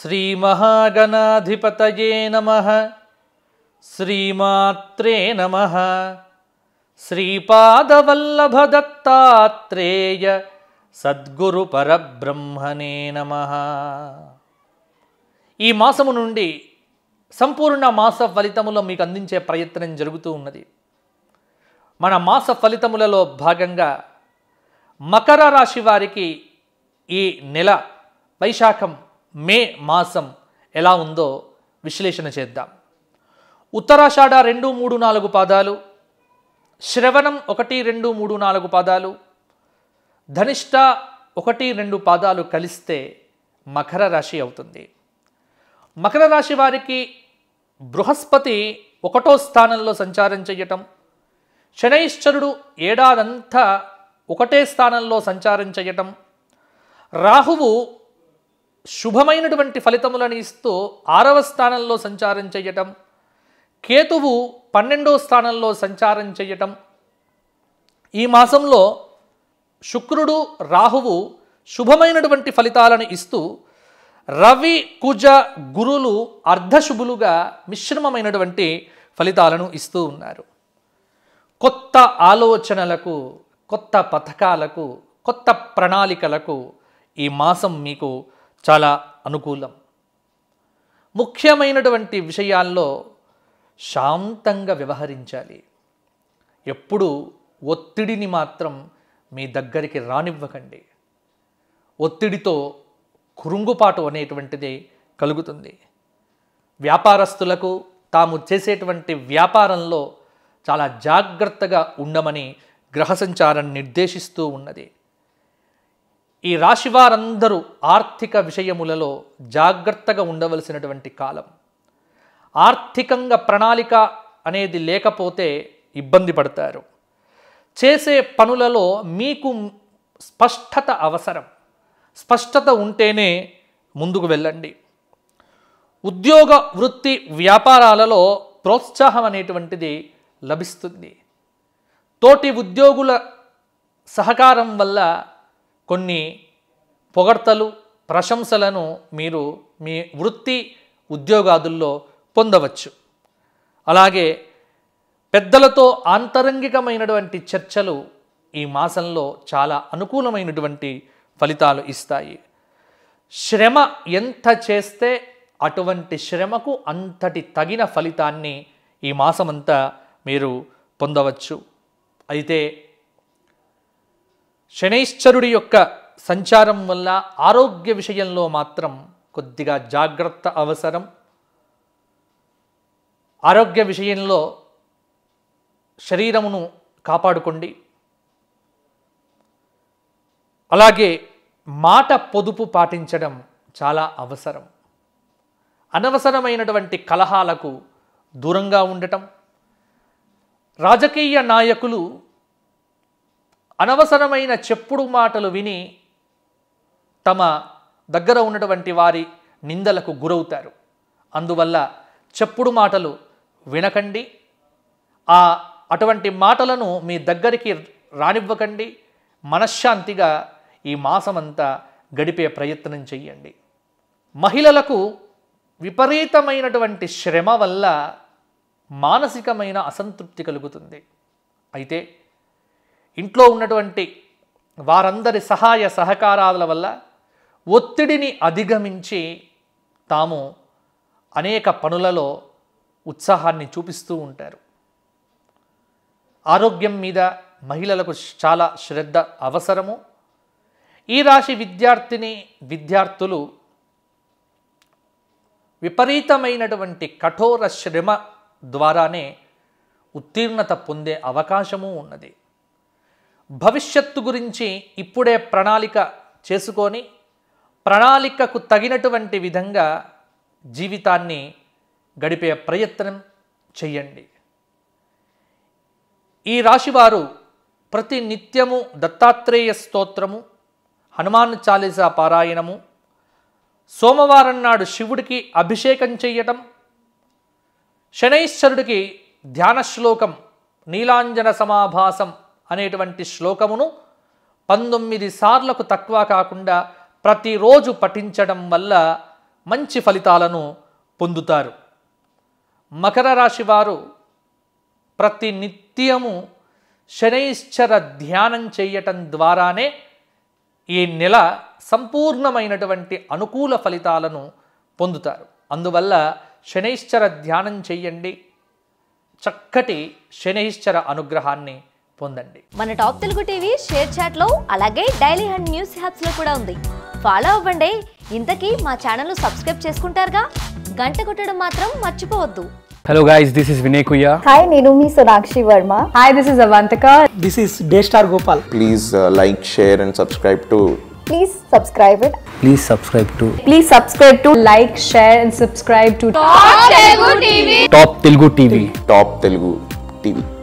శ్రీమహాగణాధిపతయే నమ శ్రీమాత్రే నమ శ్రీపాదవల్లభదత్తాత్రేయ సద్గురు పరబ్రహ్మణే నమ ఈ మాసము నుండి సంపూర్ణ మాస ఫలితములో మీకు అందించే ప్రయత్నం జరుగుతూ ఉన్నది మన మాస ఫలితములలో భాగంగా మకర రాశి వారికి ఈ నెల వైశాఖం మే మాసం ఎలా ఉందో విశ్లేషణ చేద్దాం ఉత్తరాషాఢ రెండు మూడు నాలుగు పాదాలు శ్రవణం ఒకటి రెండు మూడు నాలుగు పాదాలు ధనిష్ట ఒకటి రెండు పాదాలు కలిస్తే మకర రాశి అవుతుంది మకర రాశి వారికి బృహస్పతి ఒకటో స్థానంలో సంచారం చెయ్యటం శనైశ్వరుడు ఏడాదంతా ఒకటే స్థానంలో సంచారం చేయటం రాహువు శుభమైనటువంటి ఫలితములను ఇస్తూ ఆరవ స్థానంలో సంచారం చేయటం కేతువు పన్నెండో స్థానంలో సంచారం చేయటం ఈ మాసంలో శుక్రుడు రాహువు శుభమైనటువంటి ఫలితాలను ఇస్తూ రవి కుజ గురులు అర్ధశుభులుగా మిశ్రమమైనటువంటి ఫలితాలను ఇస్తూ ఉన్నారు కొత్త ఆలోచనలకు కొత్త పథకాలకు కొత్త ప్రణాళికలకు ఈ మాసం మీకు చాలా అనుకూలం ముఖ్యమైనటువంటి విషయాల్లో శాంతంగా వ్యవహరించాలి ఎప్పుడు ఒత్తిడిని మాత్రం మీ దగ్గరికి రానివ్వకండి ఒత్తిడితో కురుంగుపాటు అనేటువంటిది కలుగుతుంది వ్యాపారస్తులకు తాము చేసేటువంటి వ్యాపారంలో చాలా జాగ్రత్తగా ఉండమని గ్రహ నిర్దేశిస్తూ ఉన్నది ఈ రాశి వారందరూ ఆర్థిక విషయములలో జాగ్రత్తగా ఉండవలసినటువంటి కాలం ఆర్థికంగా ప్రణాళిక అనేది లేకపోతే ఇబ్బంది పడతారు చేసే పనులలో మీకు స్పష్టత అవసరం స్పష్టత ఉంటేనే ముందుకు వెళ్ళండి ఉద్యోగ వృత్తి వ్యాపారాలలో ప్రోత్సాహం అనేటువంటిది లభిస్తుంది తోటి ఉద్యోగుల సహకారం వల్ల కొన్ని పొగడ్తలు ప్రశంసలను మీరు మీ వృత్తి ఉద్యోగాదుల్లో పొందవచ్చు అలాగే పెద్దలతో ఆంతరంగికమైనటువంటి చర్చలు ఈ మాసంలో చాలా అనుకూలమైనటువంటి ఫలితాలు ఇస్తాయి శ్రమ ఎంత చేస్తే అటువంటి శ్రమకు అంతటి తగిన ఫలితాన్ని ఈ మాసమంతా మీరు పొందవచ్చు అయితే శనైశ్చరుడి యొక్క సంచారం వల్ల ఆరోగ్య విషయంలో మాత్రం కొద్దిగా జాగ్రత్త అవసరం ఆరోగ్య విషయంలో శరీరమును కాపాడుకోండి అలాగే మాట పొదుపు పాటించడం చాలా అవసరం అనవసరమైనటువంటి కలహాలకు దూరంగా ఉండటం రాజకీయ నాయకులు అనవసరమైన చెప్పుడు మాటలు విని తమ దగ్గర ఉన్నటువంటి వారి నిందలకు గురవుతారు అందువల్ల చెప్పుడు మాటలు వినకండి ఆ అటువంటి మాటలను మీ దగ్గరికి రానివ్వకండి మనశ్శాంతిగా ఈ మాసమంతా గడిపే ప్రయత్నం చెయ్యండి మహిళలకు విపరీతమైనటువంటి శ్రమ వల్ల మానసికమైన అసంతృప్తి కలుగుతుంది అయితే ఇంట్లో ఉన్నటువంటి వారందరి సహాయ సహకారాల వల్ల ఒత్తిడిని అధిగమించి తాము అనేక పనులలో ఉత్సాహాన్ని చూపిస్తూ ఉంటారు ఆరోగ్యం మీద మహిళలకు చాలా శ్రద్ధ అవసరము ఈ రాశి విద్యార్థిని విద్యార్థులు విపరీతమైనటువంటి కఠోర శ్రమ ద్వారానే ఉత్తీర్ణత పొందే అవకాశము ఉన్నది భవిష్యత్తు గురించి ఇప్పుడే ప్రణాళిక చేసుకొని ప్రణాళికకు తగినటువంటి విధంగా జీవితాన్ని గడిపే ప్రయత్నం చెయ్యండి ఈ రాశివారు ప్రతి నిత్యము దత్తాత్రేయ స్తోత్రము హనుమాన్ చాలీసా పారాయణము సోమవారం నాడు శివుడికి అభిషేకం చెయ్యటం శనైశ్వరుడికి ధ్యాన శ్లోకం నీలాంజన సమాభాసం అనేటువంటి శ్లోకమును పంతొమ్మిది సార్లకు తక్కువ కాకుండా ప్రతిరోజు పఠించడం వల్ల మంచి ఫలితాలను పొందుతారు మకర రాశి వారు ప్రతి నిత్యము శనైశ్చర ధ్యానం చేయటం ద్వారానే ఈ నెల సంపూర్ణమైనటువంటి అనుకూల ఫలితాలను పొందుతారు అందువల్ల శనైశ్చర ధ్యానం చేయండి చక్కటి శనైశ్చర అనుగ్రహాన్ని పొందండి మన టాప్ తెలుగు టీవీ షేర్ చాట్లో అలాగే డైలీ హండ్ న్యూస్ హ్యాప్స్లో కూడా ఉంది ఫాలో అవ్వండి ఇంతకీ మా ఛానల్ సబ్స్క్రైబ్ చేసుకుంటారుగా గంట కొట్టడం మాత్రం మర్చిపోవద్దు hello guys this is Vinay కుయ్యా హాయ్ నేను మీ Sonakshi Varma hi this is అవంతక this is day star Gopal please like share and subscribe to please subscribe it please subscribe to please subscribe to like share and subscribe to top Telugu TV top Telugu TV top Telugu TV